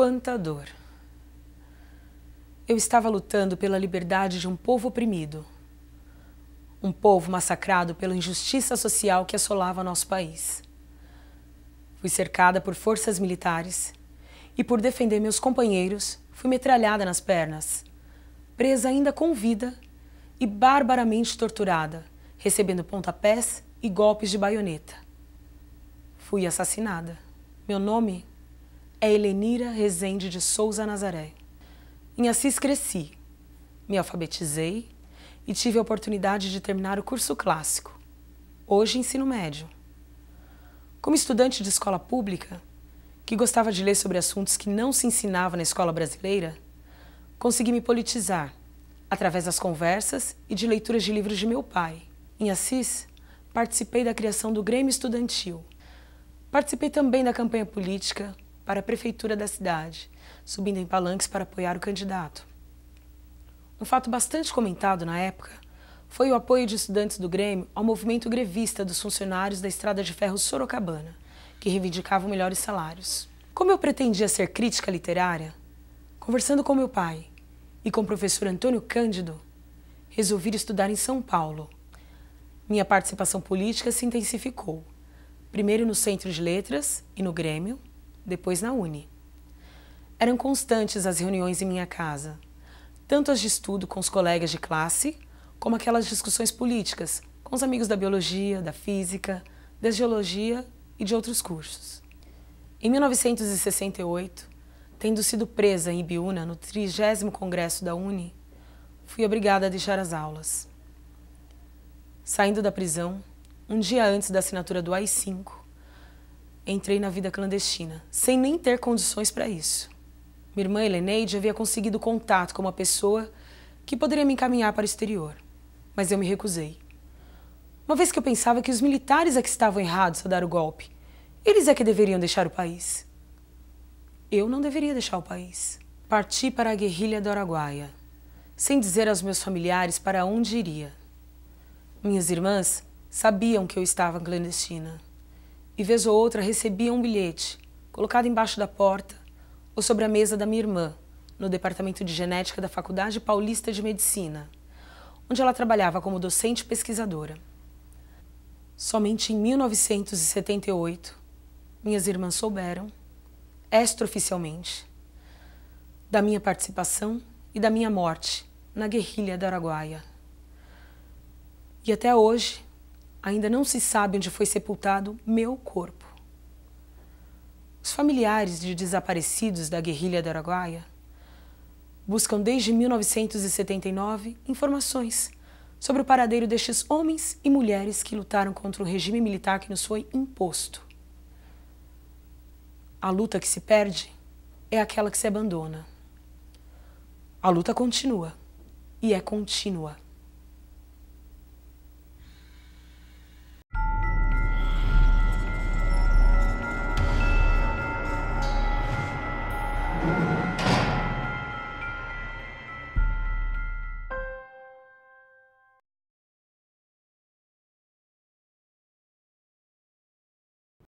quanta dor! Eu estava lutando pela liberdade de um povo oprimido, um povo massacrado pela injustiça social que assolava nosso país. Fui cercada por forças militares e, por defender meus companheiros, fui metralhada nas pernas, presa ainda com vida e barbaramente torturada, recebendo pontapés e golpes de baioneta. Fui assassinada. Meu nome é Helenira Rezende de Souza Nazaré. Em Assis cresci, me alfabetizei e tive a oportunidade de terminar o curso clássico, hoje ensino médio. Como estudante de escola pública, que gostava de ler sobre assuntos que não se ensinava na escola brasileira, consegui me politizar através das conversas e de leituras de livros de meu pai. Em Assis, participei da criação do Grêmio Estudantil. Participei também da campanha política para a prefeitura da cidade, subindo em palanques para apoiar o candidato. Um fato bastante comentado na época foi o apoio de estudantes do Grêmio ao movimento grevista dos funcionários da Estrada de Ferro Sorocabana, que reivindicavam melhores salários. Como eu pretendia ser crítica literária, conversando com meu pai e com o professor Antônio Cândido, resolvi estudar em São Paulo. Minha participação política se intensificou, primeiro no Centro de Letras e no Grêmio, depois na Uni. Eram constantes as reuniões em minha casa, tanto as de estudo com os colegas de classe, como aquelas discussões políticas com os amigos da biologia, da física, da geologia e de outros cursos. Em 1968, tendo sido presa em Ibiúna no 30 Congresso da Uni, fui obrigada a deixar as aulas. Saindo da prisão, um dia antes da assinatura do AI-5, entrei na vida clandestina, sem nem ter condições para isso. Minha irmã Heleneide havia conseguido contato com uma pessoa que poderia me encaminhar para o exterior, mas eu me recusei. Uma vez que eu pensava que os militares é que estavam errados a dar o golpe, eles é que deveriam deixar o país. Eu não deveria deixar o país. Parti para a guerrilha do Araguaia, sem dizer aos meus familiares para onde iria. Minhas irmãs sabiam que eu estava clandestina e vez ou outra recebia um bilhete, colocado embaixo da porta ou sobre a mesa da minha irmã, no departamento de genética da Faculdade Paulista de Medicina, onde ela trabalhava como docente pesquisadora. Somente em 1978, minhas irmãs souberam, extraoficialmente, da minha participação e da minha morte na guerrilha da Araguaia. E até hoje, Ainda não se sabe onde foi sepultado meu corpo. Os familiares de desaparecidos da guerrilha da Araguaia buscam desde 1979 informações sobre o paradeiro destes homens e mulheres que lutaram contra o regime militar que nos foi imposto. A luta que se perde é aquela que se abandona. A luta continua e é contínua.